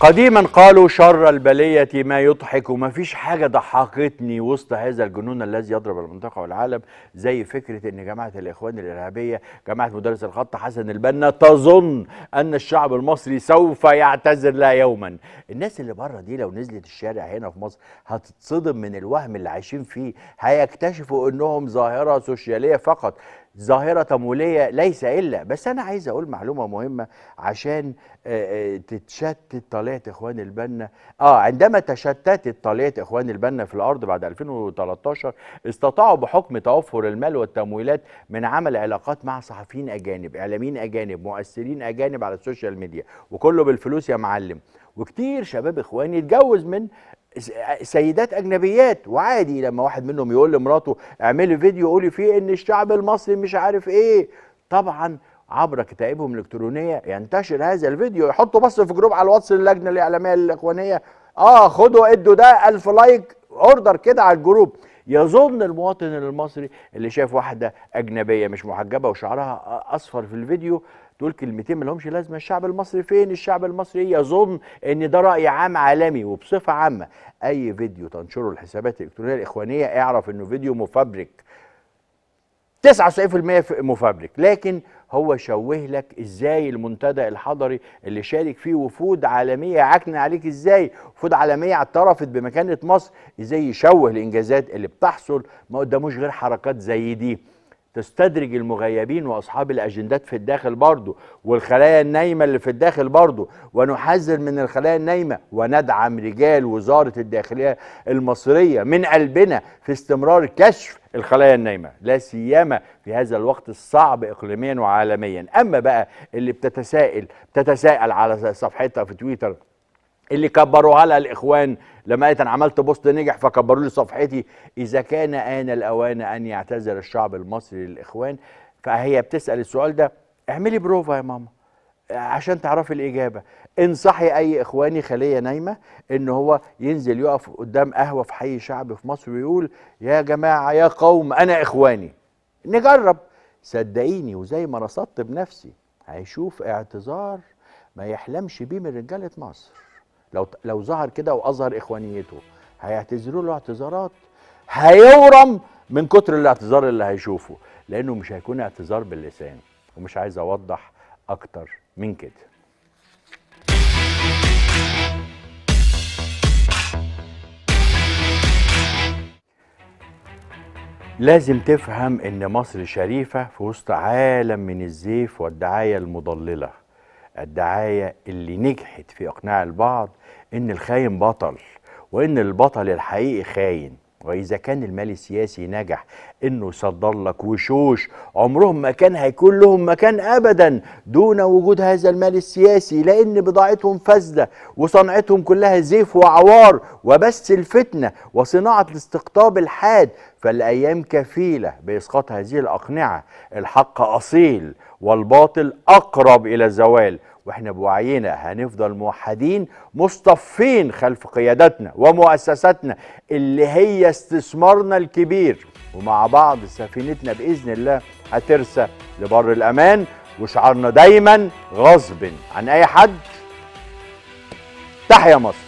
قديما قالوا شر البلية ما يضحك وما فيش حاجة ضحكتني وسط هذا الجنون الذي يضرب المنطقة والعالم زي فكرة ان جماعة الاخوان الارهابية جماعة مدرس الخط حسن البنا تظن ان الشعب المصري سوف يعتذر لها يوما الناس اللي بره دي لو نزلت الشارع هنا في مصر هتتصدم من الوهم اللي عايشين فيه هيكتشفوا انهم ظاهرة سوشيالية فقط ظاهرة تمويلية ليس إلا بس أنا عايز أقول معلومة مهمة عشان آه، آه، تتشتت طليعة إخوان البنا آه عندما تشتتت طليعة إخوان البنا في الأرض بعد 2013 استطاعوا بحكم توفر المال والتمويلات من عمل علاقات مع صحفيين أجانب إعلاميين أجانب مؤثرين أجانب على السوشيال ميديا وكله بالفلوس يا معلم وكتير شباب إخواني اتجوز من سيدات اجنبيات وعادي لما واحد منهم يقول لمراته اعملي فيديو قولي فيه ان الشعب المصري مش عارف ايه طبعا عبر كتائبهم الالكترونيه ينتشر هذا الفيديو يحطوا بس في جروب على الواتس اللجنه الاعلاميه الاخوانيه اه خدوا ادوا ده الف لايك اوردر كده على الجروب يظن المواطن المصري اللي شاف واحده اجنبيه مش محجبه وشعرها اصفر في الفيديو تقول كلمتين ملهمش لازمه الشعب المصري فين الشعب المصري إيه؟ يظن ان ده راي عام عالمي وبصفه عامه اي فيديو تنشره الحسابات الالكترونيه الاخوانيه اعرف انه فيديو مفبرك 99% مفبرك لكن هو شوه لك ازاي المنتدى الحضري اللي شارك فيه وفود عالميه عكن عليك ازاي وفود عالميه اعترفت بمكانه مصر ازاي يشوه الانجازات اللي بتحصل ما قداموش غير حركات زي دي تستدرج المغيبين واصحاب الاجندات في الداخل برضه والخلايا النايمه اللي في الداخل برضه ونحذر من الخلايا النايمه وندعم رجال وزاره الداخليه المصريه من قلبنا في استمرار كشف الخلايا النايمه لا سيما في هذا الوقت الصعب اقليميا وعالميا اما بقى اللي بتتساءل بتتساءل على صفحتها في تويتر اللي كبروها لها الاخوان لما قالت انا عملت بوست نجح فكبروا لي صفحتي اذا كان ان الاوان ان يعتذر الشعب المصري للاخوان فهي بتسال السؤال ده اعملي بروفا يا ماما عشان تعرفي الاجابه انصحي اي اخواني خليه نايمه ان هو ينزل يقف قدام قهوه في حي شعبي في مصر ويقول يا جماعه يا قوم انا اخواني نجرب صدقيني وزي ما رصدت بنفسي هيشوف اعتذار ما يحلمش بيه من رجاله مصر لو لو ظهر كده واظهر اخوانيته هيعتذروا له اعتذارات هيورم من كتر الاعتذار اللي هيشوفه لانه مش هيكون اعتذار باللسان ومش عايز اوضح اكتر من كده لازم تفهم ان مصر شريفه في وسط عالم من الزيف والدعايه المضلله الدعاية اللي نجحت في إقناع البعض إن الخاين بطل وإن البطل الحقيقي خاين واذا كان المال السياسي نجح انه يصدر لك وشوش عمرهم ما كان هيكون لهم مكان ابدا دون وجود هذا المال السياسي لان بضاعتهم فاسده وصنعتهم كلها زيف وعوار وبس الفتنه وصناعه الاستقطاب الحاد فالايام كفيله باسقاط هذه الاقنعه الحق اصيل والباطل اقرب الى الزوال واحنا بوعينا هنفضل موحدين مصطفين خلف قيادتنا ومؤسساتنا اللي هي استثمارنا الكبير ومع بعض سفينتنا باذن الله هترسى لبر الامان وشعارنا دايما غصب عن اي حد تحيا مصر